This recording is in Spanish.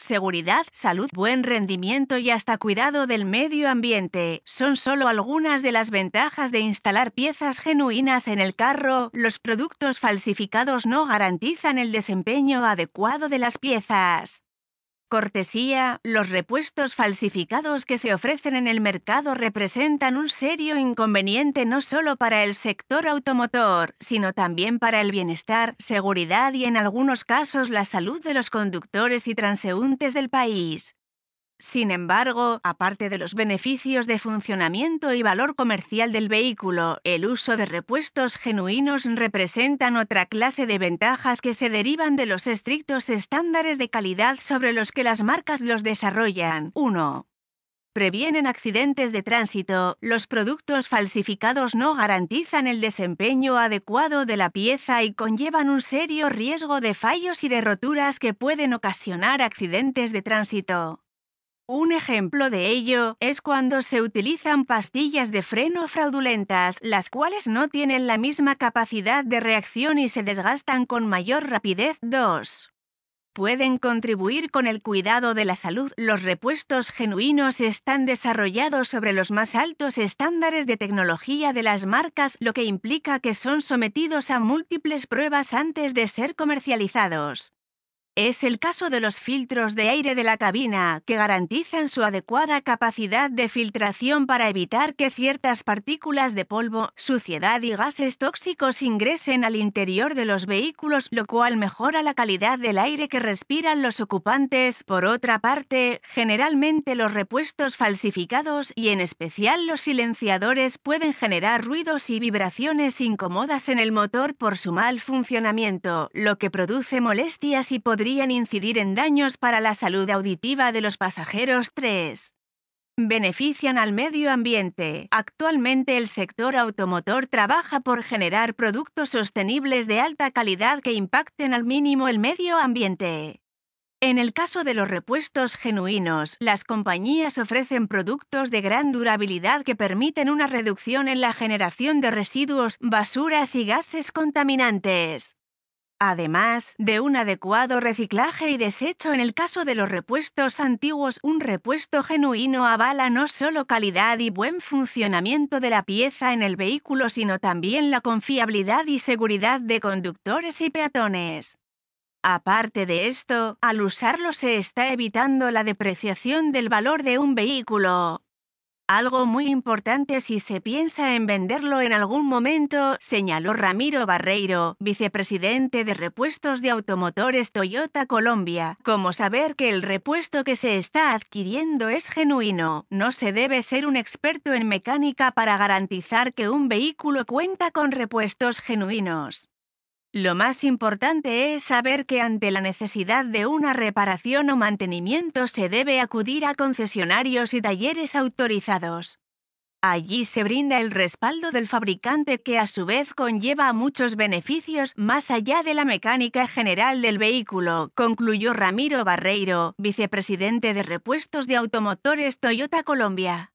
seguridad, salud, buen rendimiento y hasta cuidado del medio ambiente. Son solo algunas de las ventajas de instalar piezas genuinas en el carro. Los productos falsificados no garantizan el desempeño adecuado de las piezas. Cortesía, los repuestos falsificados que se ofrecen en el mercado representan un serio inconveniente no solo para el sector automotor, sino también para el bienestar, seguridad y en algunos casos la salud de los conductores y transeúntes del país. Sin embargo, aparte de los beneficios de funcionamiento y valor comercial del vehículo, el uso de repuestos genuinos representan otra clase de ventajas que se derivan de los estrictos estándares de calidad sobre los que las marcas los desarrollan. 1. Previenen accidentes de tránsito. Los productos falsificados no garantizan el desempeño adecuado de la pieza y conllevan un serio riesgo de fallos y de roturas que pueden ocasionar accidentes de tránsito. Un ejemplo de ello es cuando se utilizan pastillas de freno fraudulentas, las cuales no tienen la misma capacidad de reacción y se desgastan con mayor rapidez. 2. Pueden contribuir con el cuidado de la salud. Los repuestos genuinos están desarrollados sobre los más altos estándares de tecnología de las marcas, lo que implica que son sometidos a múltiples pruebas antes de ser comercializados. Es el caso de los filtros de aire de la cabina, que garantizan su adecuada capacidad de filtración para evitar que ciertas partículas de polvo, suciedad y gases tóxicos ingresen al interior de los vehículos, lo cual mejora la calidad del aire que respiran los ocupantes. Por otra parte, generalmente los repuestos falsificados y en especial los silenciadores pueden generar ruidos y vibraciones incómodas en el motor por su mal funcionamiento, lo que produce molestias y podría incidir en daños para la salud auditiva de los pasajeros 3. Benefician al medio ambiente. Actualmente el sector automotor trabaja por generar productos sostenibles de alta calidad que impacten al mínimo el medio ambiente. En el caso de los repuestos genuinos, las compañías ofrecen productos de gran durabilidad que permiten una reducción en la generación de residuos, basuras y gases contaminantes. Además de un adecuado reciclaje y desecho en el caso de los repuestos antiguos, un repuesto genuino avala no solo calidad y buen funcionamiento de la pieza en el vehículo, sino también la confiabilidad y seguridad de conductores y peatones. Aparte de esto, al usarlo se está evitando la depreciación del valor de un vehículo, algo muy importante si se piensa en venderlo en algún momento, señaló Ramiro Barreiro, vicepresidente de repuestos de automotores Toyota Colombia. Como saber que el repuesto que se está adquiriendo es genuino, no se debe ser un experto en mecánica para garantizar que un vehículo cuenta con repuestos genuinos. Lo más importante es saber que ante la necesidad de una reparación o mantenimiento se debe acudir a concesionarios y talleres autorizados. Allí se brinda el respaldo del fabricante que a su vez conlleva muchos beneficios más allá de la mecánica general del vehículo, concluyó Ramiro Barreiro, vicepresidente de repuestos de automotores Toyota Colombia.